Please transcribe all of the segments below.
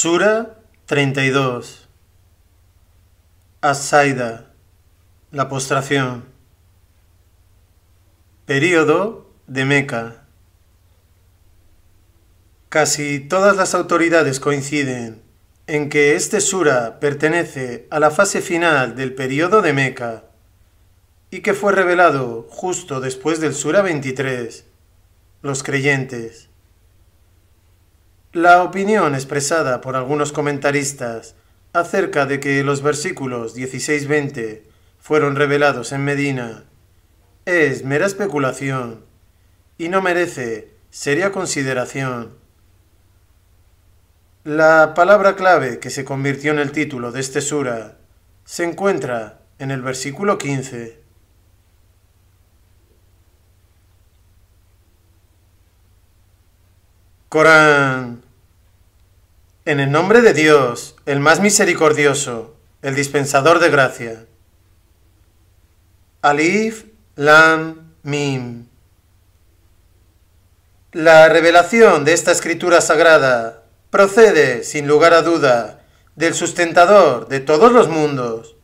Sura 32 Asaida La postración Período de Meca Casi todas las autoridades coinciden en que este sura pertenece a la fase final del período de Meca y que fue revelado justo después del sura 23, los creyentes. La opinión expresada por algunos comentaristas acerca de que los versículos 16-20 fueron revelados en Medina es mera especulación y no merece seria consideración. La palabra clave que se convirtió en el título de este sura se encuentra en el versículo 15. Corán. En el nombre de Dios, el más misericordioso, el dispensador de gracia. Alif, Lam, Mim. La revelación de esta escritura sagrada procede, sin lugar a duda, del sustentador de todos los mundos.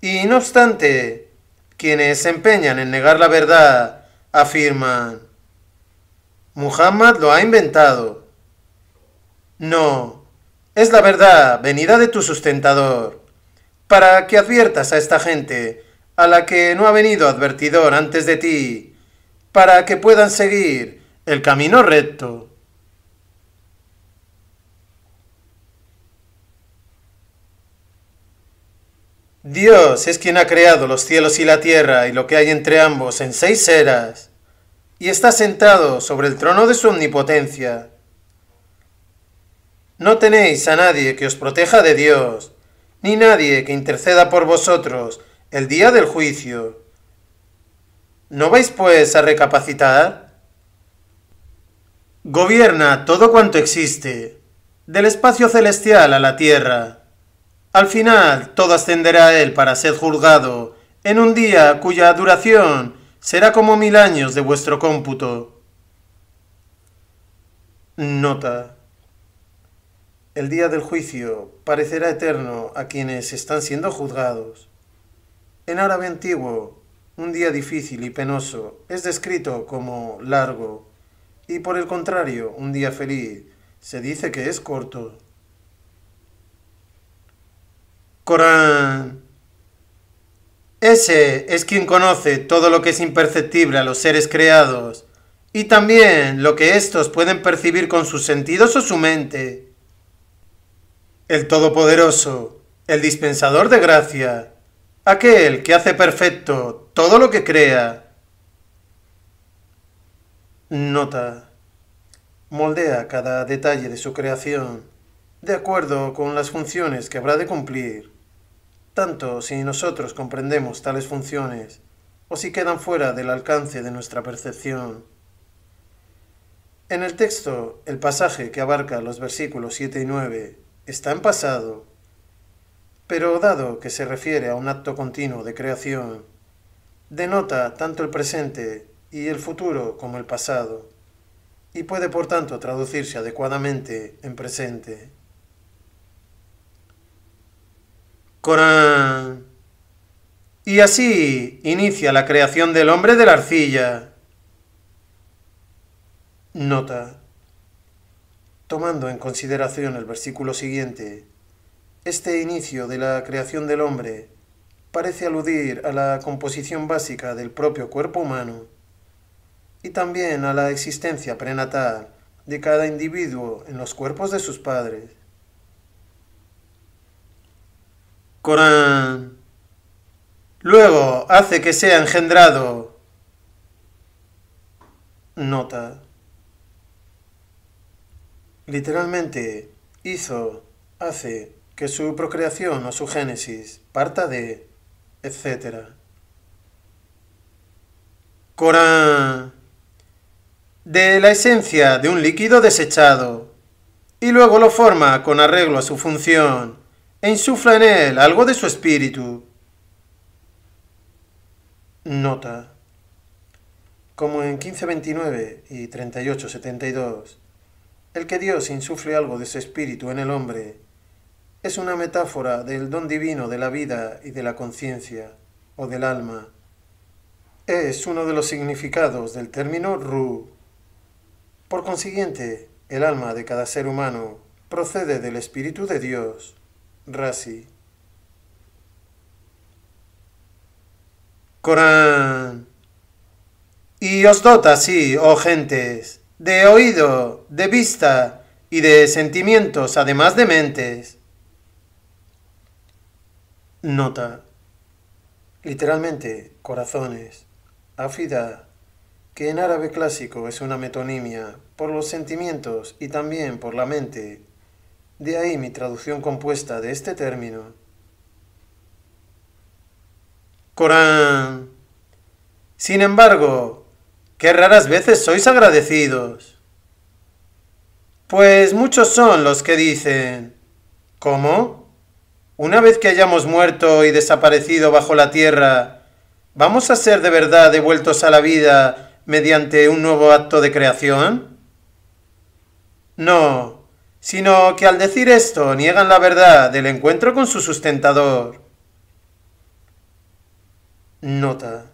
Y no obstante, quienes se empeñan en negar la verdad afirman, Muhammad lo ha inventado. No, es la verdad venida de tu sustentador, para que adviertas a esta gente, a la que no ha venido advertidor antes de ti, para que puedan seguir el camino recto. Dios es quien ha creado los cielos y la tierra y lo que hay entre ambos en seis eras y está sentado sobre el trono de su omnipotencia. No tenéis a nadie que os proteja de Dios, ni nadie que interceda por vosotros el día del juicio. ¿No vais pues a recapacitar? Gobierna todo cuanto existe, del espacio celestial a la tierra. Al final todo ascenderá a él para ser juzgado en un día cuya duración será como mil años de vuestro cómputo. Nota. El día del juicio parecerá eterno a quienes están siendo juzgados. En árabe antiguo, un día difícil y penoso es descrito como largo, y por el contrario, un día feliz se dice que es corto. Corán ese es quien conoce todo lo que es imperceptible a los seres creados, y también lo que éstos pueden percibir con sus sentidos o su mente. El Todopoderoso, el dispensador de gracia, aquel que hace perfecto todo lo que crea. Nota. Moldea cada detalle de su creación de acuerdo con las funciones que habrá de cumplir tanto si nosotros comprendemos tales funciones o si quedan fuera del alcance de nuestra percepción. En el texto, el pasaje que abarca los versículos 7 y 9 está en pasado, pero dado que se refiere a un acto continuo de creación, denota tanto el presente y el futuro como el pasado, y puede por tanto traducirse adecuadamente en presente. Corán. Y así inicia la creación del hombre de la arcilla. Nota. Tomando en consideración el versículo siguiente, este inicio de la creación del hombre parece aludir a la composición básica del propio cuerpo humano y también a la existencia prenatal de cada individuo en los cuerpos de sus padres. Corán. Luego hace que sea engendrado. Nota. Literalmente, hizo, hace que su procreación o su génesis parta de, etc. Corán. De la esencia de un líquido desechado. Y luego lo forma con arreglo a su función e insufla en él algo de su espíritu. Nota. Como en 1529 y 3872, el que Dios insufle algo de su espíritu en el hombre es una metáfora del don divino de la vida y de la conciencia o del alma. Es uno de los significados del término Ru. Por consiguiente, el alma de cada ser humano procede del Espíritu de Dios. Rasi, Corán. Y os dota así, oh gentes, de oído, de vista y de sentimientos, además de mentes. Nota. Literalmente, corazones. Afida, que en árabe clásico es una metonimia por los sentimientos y también por la mente de ahí mi traducción compuesta de este término. Corán. Sin embargo, qué raras veces sois agradecidos. Pues muchos son los que dicen, ¿cómo? Una vez que hayamos muerto y desaparecido bajo la tierra, ¿vamos a ser de verdad devueltos a la vida mediante un nuevo acto de creación? No, sino que al decir esto niegan la verdad del encuentro con su sustentador. Nota.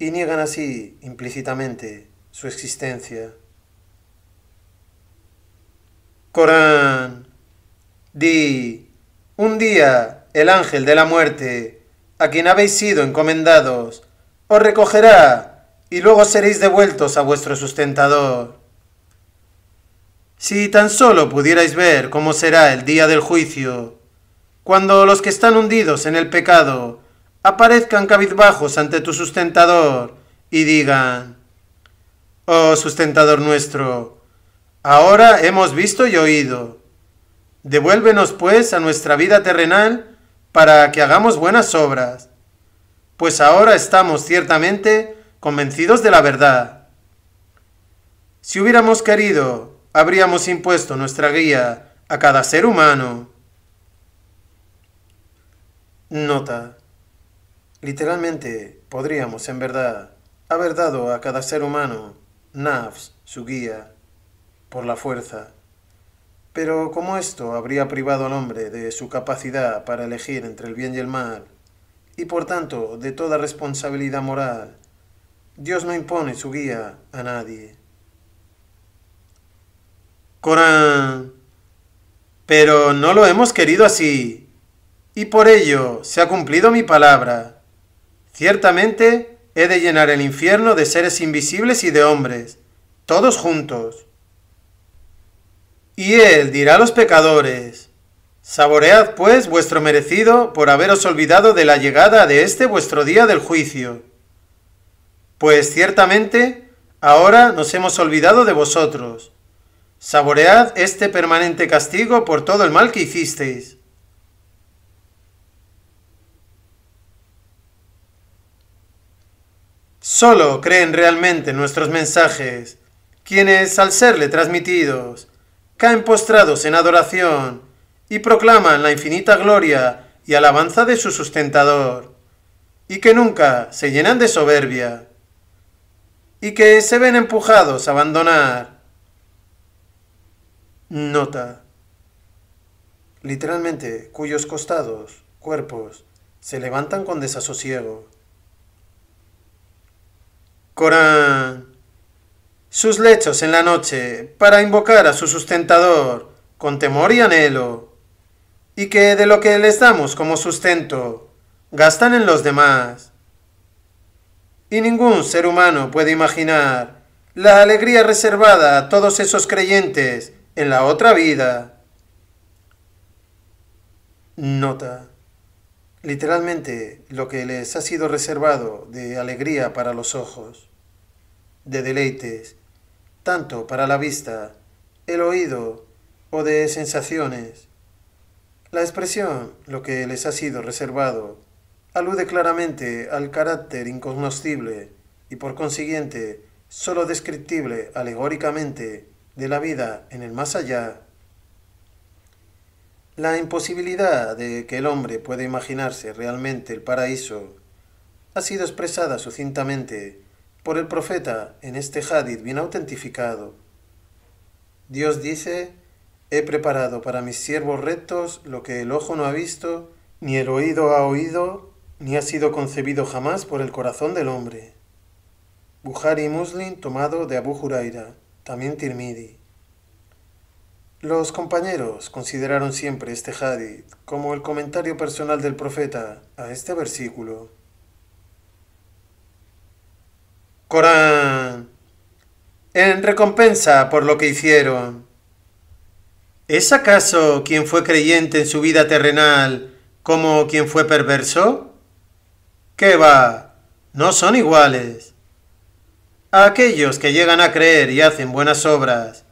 Y niegan así, implícitamente, su existencia. Corán. Di, un día el ángel de la muerte, a quien habéis sido encomendados, os recogerá y luego seréis devueltos a vuestro sustentador. Si tan solo pudierais ver cómo será el día del juicio, cuando los que están hundidos en el pecado aparezcan cabizbajos ante tu sustentador y digan, Oh sustentador nuestro, ahora hemos visto y oído. Devuélvenos pues a nuestra vida terrenal para que hagamos buenas obras, pues ahora estamos ciertamente convencidos de la verdad. Si hubiéramos querido habríamos impuesto nuestra guía a cada ser humano. Nota. Literalmente, podríamos en verdad haber dado a cada ser humano Nafs, su guía, por la fuerza. Pero como esto habría privado al hombre de su capacidad para elegir entre el bien y el mal, y por tanto de toda responsabilidad moral, Dios no impone su guía a nadie. Corán. Pero no lo hemos querido así, y por ello se ha cumplido mi palabra. Ciertamente he de llenar el infierno de seres invisibles y de hombres, todos juntos. Y él dirá a los pecadores, Saboread pues vuestro merecido por haberos olvidado de la llegada de este vuestro día del juicio. Pues ciertamente ahora nos hemos olvidado de vosotros, Saboread este permanente castigo por todo el mal que hicisteis. Solo creen realmente nuestros mensajes, quienes al serle transmitidos, caen postrados en adoración y proclaman la infinita gloria y alabanza de su sustentador, y que nunca se llenan de soberbia, y que se ven empujados a abandonar Nota. Literalmente, cuyos costados, cuerpos, se levantan con desasosiego. Corán. Sus lechos en la noche, para invocar a su sustentador, con temor y anhelo, y que de lo que les damos como sustento, gastan en los demás. Y ningún ser humano puede imaginar la alegría reservada a todos esos creyentes en la otra vida. Nota. Literalmente lo que les ha sido reservado de alegría para los ojos, de deleites, tanto para la vista, el oído o de sensaciones. La expresión lo que les ha sido reservado alude claramente al carácter incognoscible y por consiguiente sólo descriptible alegóricamente de la vida en el más allá, la imposibilidad de que el hombre pueda imaginarse realmente el paraíso ha sido expresada sucintamente por el profeta en este hadith bien autentificado. Dios dice, he preparado para mis siervos rectos lo que el ojo no ha visto, ni el oído ha oído, ni ha sido concebido jamás por el corazón del hombre. Buhari Muslim tomado de Abu Huraira también Tirmidhi. Los compañeros consideraron siempre este hadith como el comentario personal del profeta a este versículo. Corán, en recompensa por lo que hicieron. ¿Es acaso quien fue creyente en su vida terrenal como quien fue perverso? ¿Qué va? No son iguales. A aquellos que llegan a creer y hacen buenas obras,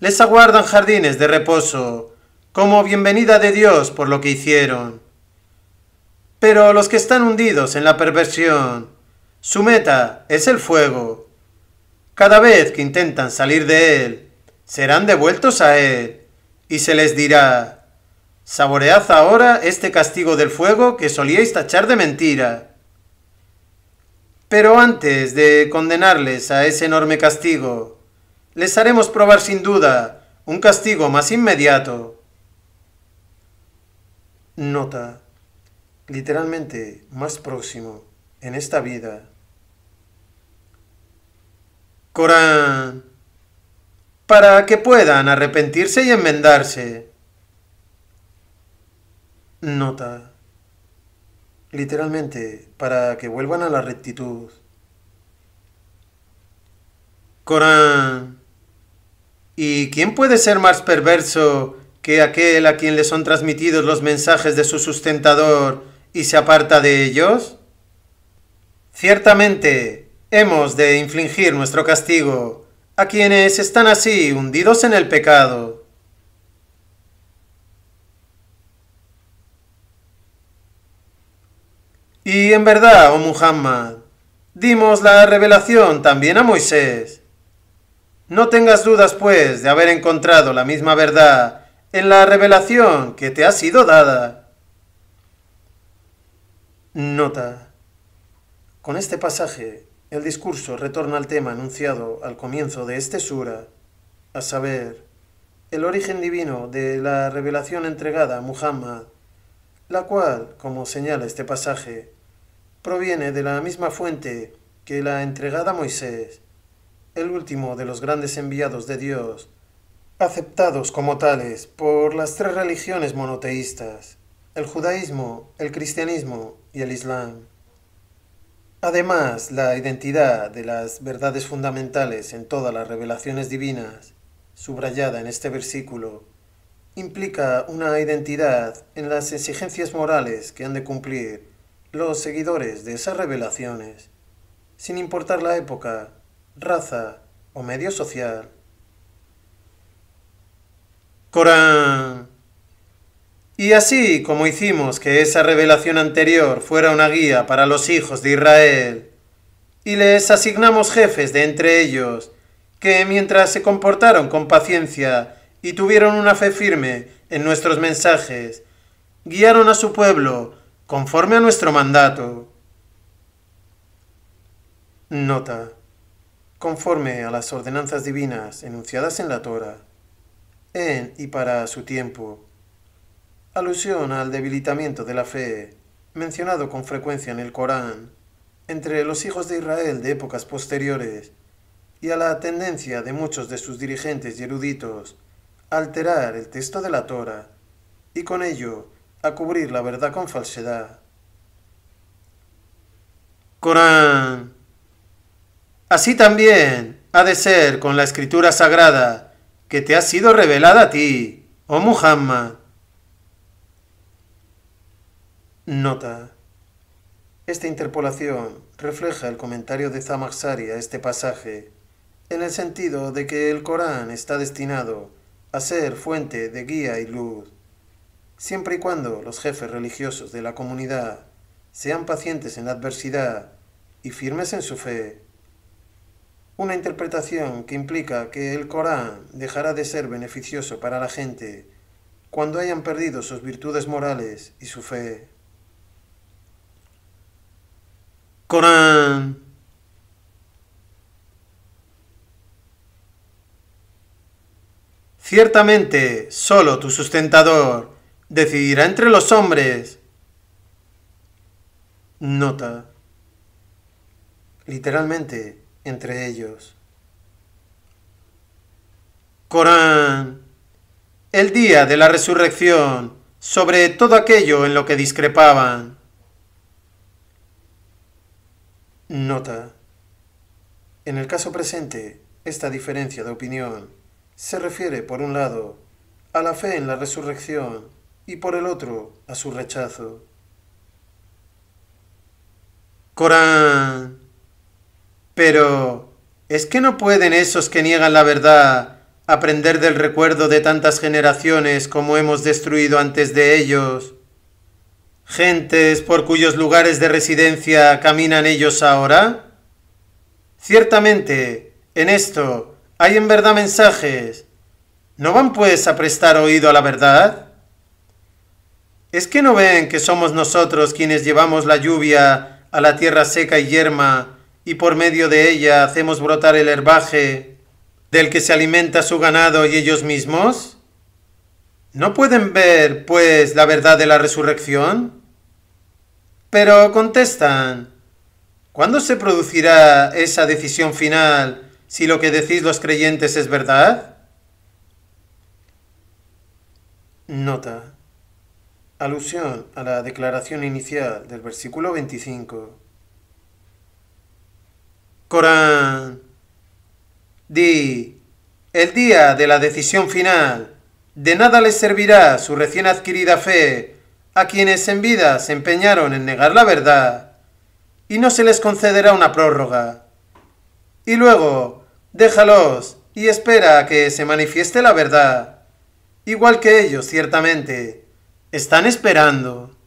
les aguardan jardines de reposo, como bienvenida de Dios por lo que hicieron. Pero los que están hundidos en la perversión, su meta es el fuego. Cada vez que intentan salir de él, serán devueltos a él, y se les dirá, saboread ahora este castigo del fuego que solíais tachar de mentira. Pero antes de condenarles a ese enorme castigo, les haremos probar sin duda un castigo más inmediato. Nota. Literalmente, más próximo en esta vida. Corán. Para que puedan arrepentirse y enmendarse. Nota literalmente, para que vuelvan a la rectitud. Corán. ¿Y quién puede ser más perverso que aquel a quien le son transmitidos los mensajes de su sustentador y se aparta de ellos? Ciertamente, hemos de infligir nuestro castigo a quienes están así hundidos en el pecado. Y en verdad, oh Muhammad, dimos la revelación también a Moisés. No tengas dudas, pues, de haber encontrado la misma verdad en la revelación que te ha sido dada. Nota. Con este pasaje, el discurso retorna al tema anunciado al comienzo de este sura, a saber, el origen divino de la revelación entregada a Muhammad, la cual, como señala este pasaje, proviene de la misma fuente que la entregada a Moisés, el último de los grandes enviados de Dios, aceptados como tales por las tres religiones monoteístas, el judaísmo, el cristianismo y el islam. Además, la identidad de las verdades fundamentales en todas las revelaciones divinas, subrayada en este versículo, implica una identidad en las exigencias morales que han de cumplir los seguidores de esas revelaciones, sin importar la época, raza o medio social, Corán. Y así como hicimos que esa revelación anterior fuera una guía para los hijos de Israel, y les asignamos jefes de entre ellos, que mientras se comportaron con paciencia y tuvieron una fe firme en nuestros mensajes, guiaron a su pueblo conforme a nuestro mandato. Nota. Conforme a las ordenanzas divinas enunciadas en la Torah, en y para su tiempo. Alusión al debilitamiento de la fe, mencionado con frecuencia en el Corán, entre los hijos de Israel de épocas posteriores, y a la tendencia de muchos de sus dirigentes y eruditos a alterar el texto de la Torah, y con ello a cubrir la verdad con falsedad. Corán. Así también ha de ser con la escritura sagrada que te ha sido revelada a ti, oh Muhammad. Nota. Esta interpolación refleja el comentario de Zamakhshari a este pasaje, en el sentido de que el Corán está destinado a ser fuente de guía y luz siempre y cuando los jefes religiosos de la comunidad sean pacientes en la adversidad y firmes en su fe. Una interpretación que implica que el Corán dejará de ser beneficioso para la gente cuando hayan perdido sus virtudes morales y su fe. Corán. Ciertamente, solo tu sustentador decidirá entre los hombres. Nota. Literalmente, entre ellos. Corán. El día de la resurrección, sobre todo aquello en lo que discrepaban. Nota. En el caso presente, esta diferencia de opinión se refiere, por un lado, a la fe en la resurrección y por el otro a su rechazo. Corán. Pero, ¿es que no pueden esos que niegan la verdad aprender del recuerdo de tantas generaciones como hemos destruido antes de ellos? Gentes por cuyos lugares de residencia caminan ellos ahora? Ciertamente, en esto hay en verdad mensajes. ¿No van pues a prestar oído a la verdad? ¿Es que no ven que somos nosotros quienes llevamos la lluvia a la tierra seca y yerma, y por medio de ella hacemos brotar el herbaje del que se alimenta su ganado y ellos mismos? ¿No pueden ver, pues, la verdad de la resurrección? Pero contestan, ¿cuándo se producirá esa decisión final si lo que decís los creyentes es verdad? Nota. Alusión a la declaración inicial del versículo 25. Corán, di, el día de la decisión final, de nada les servirá su recién adquirida fe a quienes en vida se empeñaron en negar la verdad, y no se les concederá una prórroga. Y luego, déjalos y espera a que se manifieste la verdad, igual que ellos ciertamente están esperando